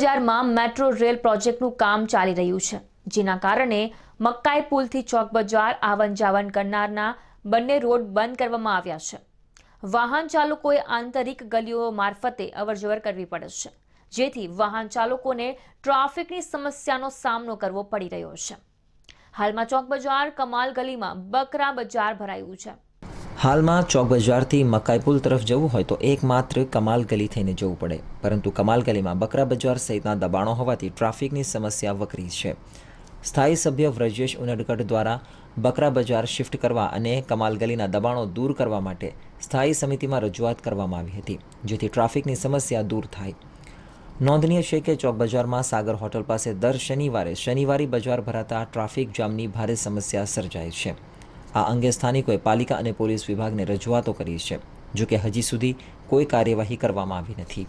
બજારમાં metro rail પ્રોજેક્ટનું કામ ચાલી રહ્યું છે જેના કારણે મક્કાઈ પુલથી ચોક બજાર આવન જાવન કરનારના બંને રોડ બંધ કરવામાં આવ્યા છે વાહન ચાલકોએ આંતરિક ગલીઓ મારફતે અવરજવર કરવી પડે છે જેથી વાહન ચાલકોને ટ્રાફિકની સમસ્યાનો સામનો કરવો પડી રહ્યો છે હાલમાં ચોક બજાર કમાલ ગલીમાં બકરા બજાર ભરાયું છે હાલમાં ચોક બજારથી મકાઈપુલ તરફ જવું હોય તો એકમાત્ર કમાલ ગલી થઈને જવું પડે પરંતુ કમાલ ગલીમાં બકરા બજાર સહિતના દબાણો હોવાથી ટ્રાફિકની સમસ્યા વકરી છે સ્થાયી સભ્ય વ્રજેશ ઉનડગઢ દ્વારા બકરા બજાર શિફ્ટ કરવા અને કમાલ ગલીના દબાણો દૂર કરવા માટે સ્થાયી સમિતિમાં રજૂઆત કરવામાં આવી હતી જેથી ટ્રાફિકની સમસ્યા દૂર થાય નોંધનીય છે કે ચોક બજારમાં સાગર હોટલ પાસે દર શનિવારે શનિવારી બજાર ભરાતા ટ્રાફિક જામની ભારે સમસ્યા સર્જાય છે આ અંગે સ્થાનિકોએ પાલિકા અને પોલીસ વિભાગને રજૂઆતો કરી છે જોકે હજી સુધી કોઈ કાર્યવાહી કરવામાં આવી નથી